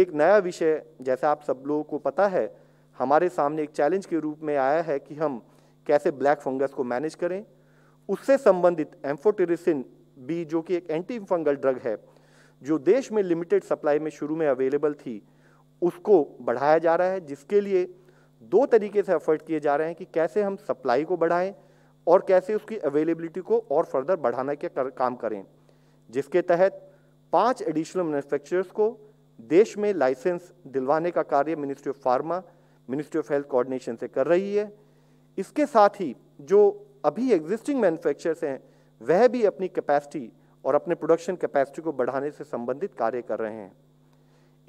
एक नया विषय जैसा आप सब लोगों को पता है हमारे सामने एक चैलेंज के रूप में आया है कि हम कैसे ब्लैक फंगस को मैनेज करें उससे संबंधित एम्फोटेरिसिन बी जो कि एक एंटी फंगल ड्रग है जो देश में लिमिटेड सप्लाई में शुरू में अवेलेबल थी उसको बढ़ाया जा रहा है जिसके लिए दो तरीके से एफर्ट किए जा रहे हैं कि कैसे हम सप्लाई को बढ़ाएं और कैसे उसकी अवेलेबिलिटी को और फर्दर बढ़ाने के कर, काम करें जिसके तहत पांच एडिशनल मैन्युफैक्चरर्स को देश में लाइसेंस दिलवाने का कार्य ministry of pharma ministry of health coordination से कर रही है इसके साथ ही जो अभी एग्जिस्टिंग मैन्युफैक्चरर्स हैं वह भी अपनी कैपेसिटी और अपने प्रोडक्शन कैपेसिटी को बढ़ाने से संबंधित कार्य कर रहे हैं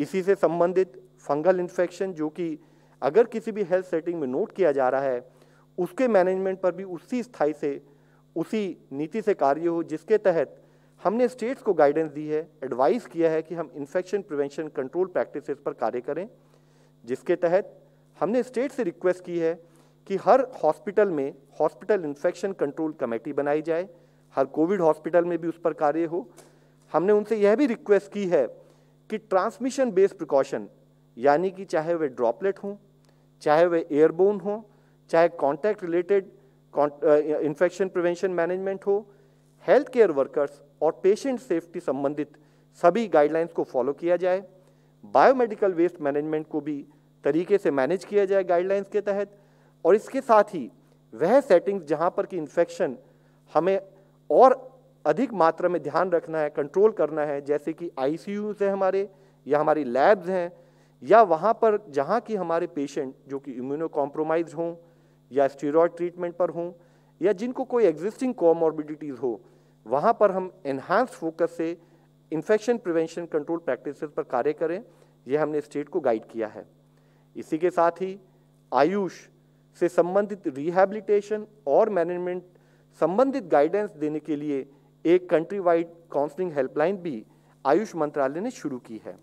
इसी से संबंधित फंगल इन्फेक्शन जो कि अगर किसी भी हेल्थ सेटिंग में नोट किया जा रहा है उसके मैनेजमेंट पर भी उसी स्थाई से उसी नीति से कार्य हो जिसके तहत हमने स्टेट्स को गाइडेंस दी है एडवाइस किया है कि हम इन्फेक्शन प्रिवेंशन कंट्रोल प्रैक्टिसेस पर कार्य करें जिसके तहत हमने स्टेट से रिक्वेस्ट की है कि हर हॉस्पिटल में हॉस्पिटल इन्फेक्शन कंट्रोल कमेटी बनाई जाए हर कोविड हॉस्पिटल में भी उस पर कार्य हो हमने उनसे यह भी रिक्वेस्ट की है कि ट्रांसमिशन बेस्ड प्रिकॉशन यानी कि चाहे वे ड्रॉपलेट हों चाहे वे एयरबोन हों चाहे contact related infection prevention management हो हेल्थ केयर वर्कर्स और पेशेंट सेफ्टी संबंधित सभी गाइडलाइंस को फॉलो किया जाए बायोमेडिकल वेस्ट मैनेजमेंट को भी तरीके से मैनेज किया जाए गाइडलाइंस के तहत और इसके साथ ही वह सेटिंग्स जहां पर कि इन्फेक्शन हमें और अधिक मात्रा में ध्यान रखना है कंट्रोल करना है जैसे कि आईसीयूज है हमारे या हमारी लैब्स हैं या वहाँ पर जहाँ की हमारे पेशेंट जो कि इम्यूनो कॉम्प्रोमाइज हों या स्टीरॉयड ट्रीटमेंट पर हों या जिनको कोई एग्जिस्टिंग कॉमॉर्बिडिटीज़ हो वहाँ पर हम एनहांस फोकस से इन्फेक्शन प्रिवेंशन कंट्रोल प्रैक्टिस पर कार्य करें यह हमने स्टेट को गाइड किया है इसी के साथ ही आयुष से संबंधित रिहैबिलिटेशन और मैनेजमेंट संबंधित गाइडेंस देने के लिए एक कंट्री वाइड काउंसलिंग हेल्पलाइन भी आयुष मंत्रालय ने शुरू की है